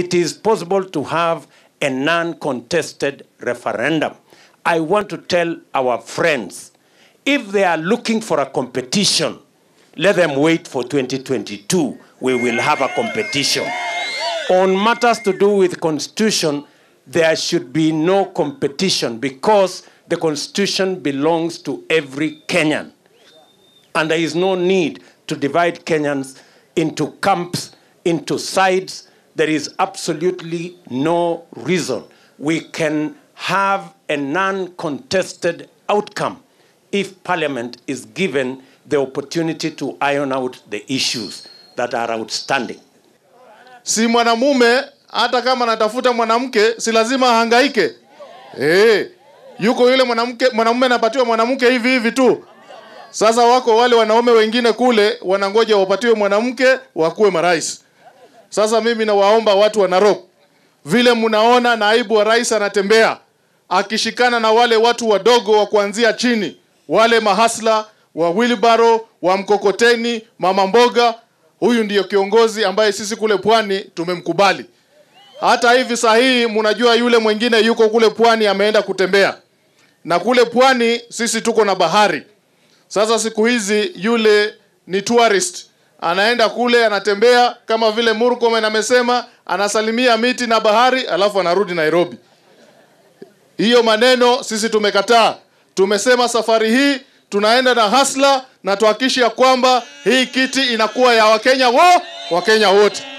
it is possible to have a non-contested referendum. I want to tell our friends, if they are looking for a competition, let them wait for 2022. We will have a competition. On matters to do with constitution, there should be no competition because the constitution belongs to every Kenyan. And there is no need to divide Kenyans into camps, into sides, there is absolutely no reason we can have a non-contested outcome if Parliament is given the opportunity to iron out the issues that are outstanding. Si mwanamume hata kama anatafuta mwanamke si lazima ahangaike. Eh, yuko yule mwanamke mwanamume anapatiwa mwanamke hivi hivi tu. Sasa wako wale wanaume wengine kule wanangoja wapatiwe mwanamke wakuwe marais. Sasa mimi nawaomba watu wa Narok, vile mnaona naibu wa rais anatembea akishikana na wale watu wadogo wa kuanzia chini, wale mahasla wa wilbaro wa mkokoteni, mama mboga. Huyu ndiyo kiongozi ambaye sisi kule pwani tumemkubali. Hata hivi saa hii mnajua yule mwingine yuko kule pwani ameenda kutembea, na kule pwani sisi tuko na bahari. Sasa siku hizi yule ni tourist anaenda kule anatembea kama vile Murkomen amesema, anasalimia miti na bahari, alafu anarudi Nairobi. Hiyo maneno sisi tumekataa. Tumesema safari hii tunaenda na hasla na tuhakikishe ya kwamba hii kiti inakuwa ya Wakenya wo Wakenya wote.